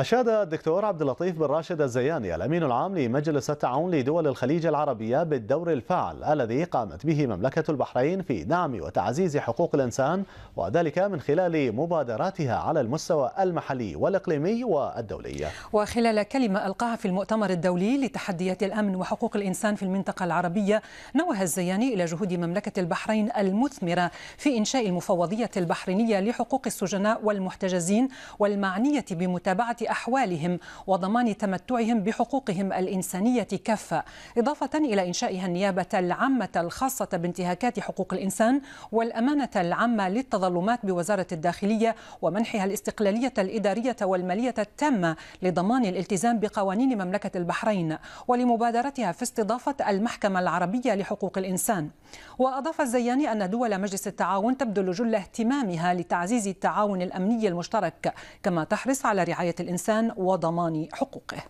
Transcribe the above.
أشاد الدكتور عبد اللطيف بن راشد الزياني الأمين العام لمجلس التعاون لدول الخليج العربية بالدور الفاعل الذي قامت به مملكة البحرين في دعم وتعزيز حقوق الإنسان وذلك من خلال مبادراتها على المستوى المحلي والإقليمي والدولي وخلال كلمة ألقاها في المؤتمر الدولي لتحديات الأمن وحقوق الإنسان في المنطقة العربية نوه الزياني إلى جهود مملكة البحرين المثمرة في إنشاء المفوضية البحرينية لحقوق السجناء والمحتجزين والمعنية بمتابعة أحوالهم وضمان تمتعهم بحقوقهم الإنسانية كافة إضافة إلى إنشائها النيابة العامة الخاصة بانتهاكات حقوق الإنسان والأمانة العامة للتظلمات بوزارة الداخلية ومنحها الاستقلالية الإدارية والمالية التامة لضمان الالتزام بقوانين مملكة البحرين ولمبادرتها في استضافة المحكمة العربية لحقوق الإنسان وأضاف الزياني أن دول مجلس التعاون تبذل جل اهتمامها لتعزيز التعاون الأمني المشترك كما تحرص على رعاية الإنسان وضمان حقوقه